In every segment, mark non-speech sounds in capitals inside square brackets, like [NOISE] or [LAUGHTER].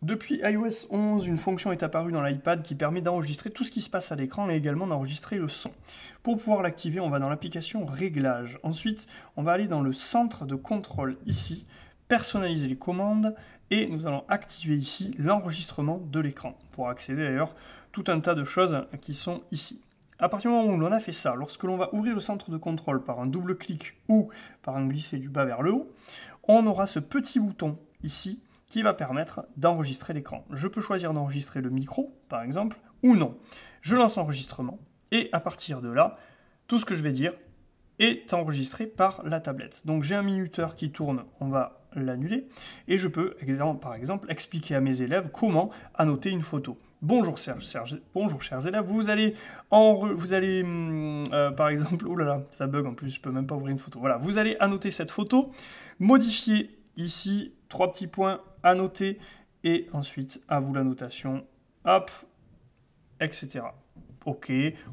Depuis iOS 11, une fonction est apparue dans l'iPad qui permet d'enregistrer tout ce qui se passe à l'écran et également d'enregistrer le son. Pour pouvoir l'activer, on va dans l'application Réglages. Ensuite, on va aller dans le centre de contrôle ici, personnaliser les commandes et nous allons activer ici l'enregistrement de l'écran pour accéder d'ailleurs tout un tas de choses qui sont ici. À partir du moment où l'on a fait ça, lorsque l'on va ouvrir le centre de contrôle par un double clic ou par un glisser du bas vers le haut, on aura ce petit bouton ici qui va permettre d'enregistrer l'écran. Je peux choisir d'enregistrer le micro, par exemple, ou non. Je lance l'enregistrement, et à partir de là, tout ce que je vais dire est enregistré par la tablette. Donc j'ai un minuteur qui tourne, on va l'annuler, et je peux, par exemple, expliquer à mes élèves comment annoter une photo. Bonjour Serge, bonjour chers élèves, vous allez, vous allez hum, euh, par exemple, [LAUGHS] oh là là, ça bug en plus, je peux même pas ouvrir une photo. Voilà, vous allez annoter cette photo, modifier ici. Trois petits points à noter et ensuite à vous la notation. Hop, etc. OK,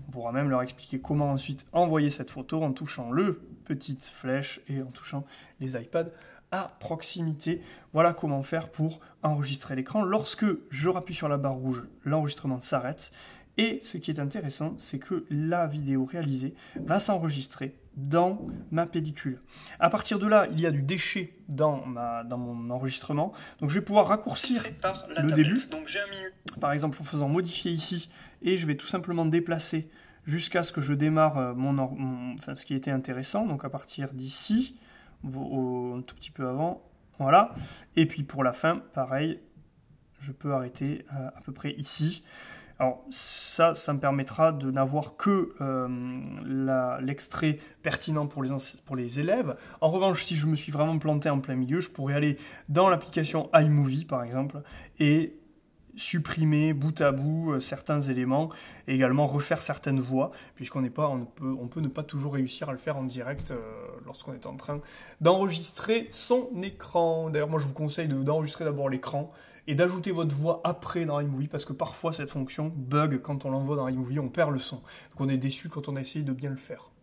on pourra même leur expliquer comment ensuite envoyer cette photo en touchant le petite flèche et en touchant les iPads à proximité. Voilà comment faire pour enregistrer l'écran. Lorsque je rappuie sur la barre rouge, l'enregistrement s'arrête. Et ce qui est intéressant, c'est que la vidéo réalisée va s'enregistrer dans ma pellicule. À partir de là, il y a du déchet dans, mon enregistrement, donc je vais pouvoir raccourcir par le début. Donc par exemple, en faisant modifier ici, et je vais tout simplement déplacer jusqu'à ce que je démarre euh, ce qui était intéressant. Donc à partir d'ici, un tout petit peu avant, voilà. Et puis pour la fin, pareil, je peux arrêter euh, à peu près ici. Alors ça, ça me permettra de n'avoir que euh, l'extrait pertinent pour les, élèves. En revanche, si je me suis vraiment planté en plein milieu, je pourrais aller dans l'application iMovie par exemple et supprimer bout à bout euh, certains éléments et également refaire certaines voix puisqu'on n'est pas on peut, on peut ne pas toujours réussir à le faire en direct euh, lorsqu'on est en train d'enregistrer son écran d'ailleurs moi je vous conseille d'enregistrer d'abord l'écran et d'ajouter votre voix après dans iMovie parce que parfois cette fonction bug quand on l'envoie dans iMovie, on perd le son. Donc on est déçu quand on a de bien le faire.